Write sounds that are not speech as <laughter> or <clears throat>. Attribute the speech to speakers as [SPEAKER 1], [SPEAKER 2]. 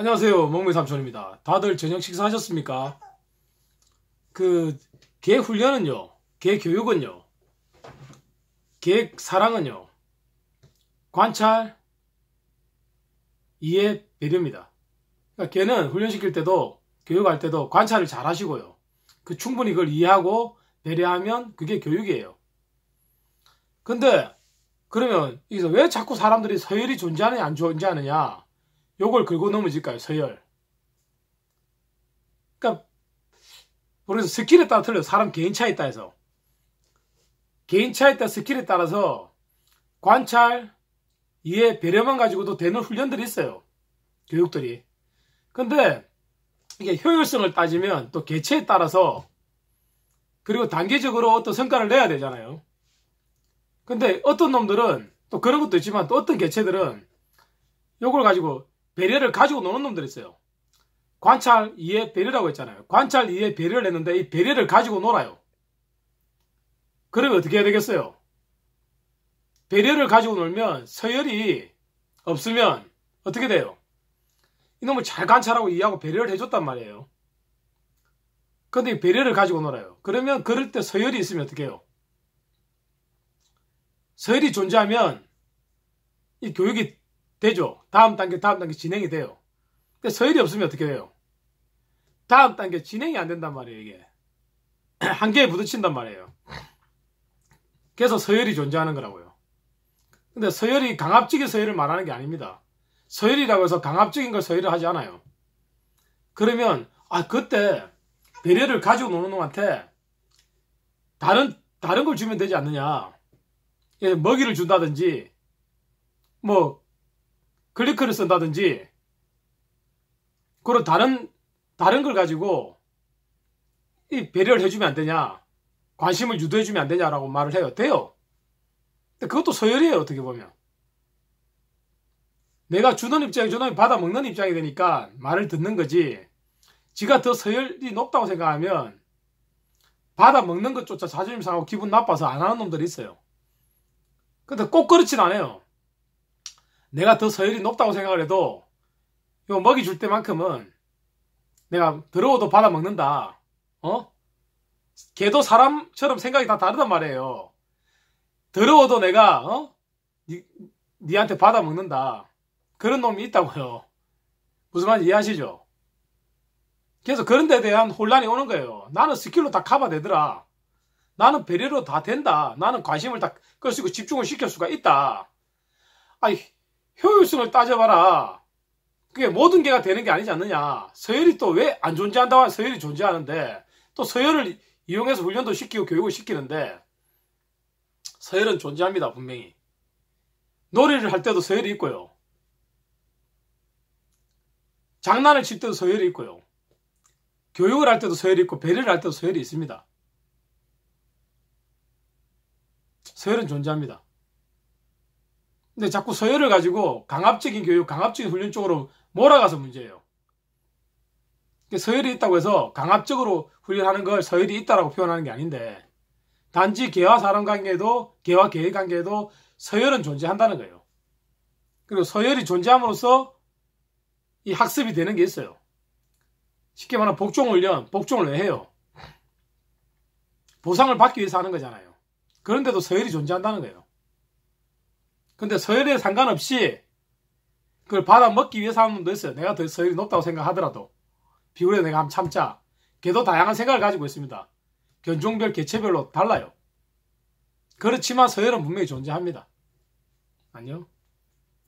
[SPEAKER 1] 안녕하세요. 먹물 삼촌입니다. 다들 저녁 식사하셨습니까? 그, 개 훈련은요, 개 교육은요, 개 사랑은요, 관찰, 이해, 배려입니다. 그러니까 개는 훈련시킬 때도, 교육할 때도 관찰을 잘 하시고요. 그 충분히 그걸 이해하고 배려하면 그게 교육이에요. 근데, 그러면, 여기서 왜 자꾸 사람들이 서열이 존재하느냐, 안 존재하느냐? 요걸 긁고 넘어질까요? 서열. 그러니까 모르겠어. 스킬에 따라 틀려 요 사람 개인 차에 따라서 개인 차에 따라 스킬에 따라서 관찰, 이해, 배려만 가지고도 되는 훈련들이 있어요. 교육들이. 근데 이게 효율성을 따지면 또 개체에 따라서 그리고 단계적으로 어떤 성과를 내야 되잖아요. 근데 어떤 놈들은 또 그런 것도 있지만 또 어떤 개체들은 요걸 가지고 배려를 가지고 노는 놈들 있어요. 관찰 이해 배려라고 했잖아요. 관찰 이해 배려를 했는데 이 배려를 가지고 놀아요. 그러면 어떻게 해야 되겠어요? 배려를 가지고 놀면 서열이 없으면 어떻게 돼요? 이놈을 잘 관찰하고 이해하고 배려를 해줬단 말이에요. 근데 배려를 가지고 놀아요. 그러면 그럴 때 서열이 있으면 어떻게 해요? 서열이 존재하면 이 교육이 되죠. 다음 단계, 다음 단계 진행이 돼요. 근데 서열이 없으면 어떻게 돼요? 다음 단계 진행이 안 된단 말이에요, 이게. <clears throat> 한계에 부딪힌단 말이에요. 그래서 서열이 존재하는 거라고요. 근데 서열이 강압적인 서열을 말하는 게 아닙니다. 서열이라고 해서 강압적인 걸 서열을 하지 않아요. 그러면, 아, 그때 배려를 가지고 노는 놈한테 다른, 다른 걸 주면 되지 않느냐. 먹이를 준다든지, 뭐, 클리커를 쓴다든지 그리고 다른 다른 걸 가지고 이 배려를 해주면 안 되냐 관심을 유도해주면 안 되냐라고 말을 해요 돼요 근데 그것도 서열이에요 어떻게 보면 내가 주는 입장이 주놈 받아먹는 입장이 되니까 말을 듣는 거지 지가 더 서열이 높다고 생각하면 받아먹는 것조차 자존심 상하고 기분 나빠서 안 하는 놈들이 있어요 근데 꼭 그렇진 않아요 내가 더 서열이 높다고 생각을 해도 이거 먹이 줄 때만큼은 내가 더러워도 받아 먹는다. 어? 걔도 사람처럼 생각이 다 다르단 말이에요. 더러워도 내가 어? 니, 니한테 받아 먹는다. 그런 놈이 있다고요. 무슨 말인지 이해하시죠? 그래서 그런 데 대한 혼란이 오는 거예요. 나는 스킬로 다 커버되더라. 나는 배려로 다 된다. 나는 관심을 다 끌 수 있고 집중을 시킬 수가 있다. 아이, 효율성을 따져봐라. 그게 모든 개가 되는 게 아니지 않느냐. 서열이 또 왜 안 존재한다고 하면 서열이 존재하는데 또 서열을 이용해서 훈련도 시키고 교육을 시키는데 서열은 존재합니다 분명히. 놀이를 할 때도 서열이 있고요. 장난을 칠 때도 서열이 있고요. 교육을 할 때도 서열이 있고 배려를 할 때도 서열이 있습니다. 서열은 존재합니다. 근데 자꾸 서열을 가지고 강압적인 교육, 강압적인 훈련 쪽으로 몰아가서 문제예요. 서열이 있다고 해서 강압적으로 훈련하는 걸 서열이 있다라고 표현하는 게 아닌데 단지 개와 사람 관계도 개와 개의 관계도 서열은 존재한다는 거예요. 그리고 서열이 존재함으로써 이 학습이 되는 게 있어요. 쉽게 말하면 복종 훈련, 복종을 왜 해요? 보상을 받기 위해서 하는 거잖아요. 그런데도 서열이 존재한다는 거예요. 근데 서열에 상관없이 그걸 받아먹기 위해서 하는 놈도 있어요. 내가 더 서열이 높다고 생각하더라도. 비굴에 내가 한번 참자. 걔도 다양한 생각을 가지고 있습니다. 견종별, 개체별로 달라요. 그렇지만 서열은 분명히 존재합니다. 안녕.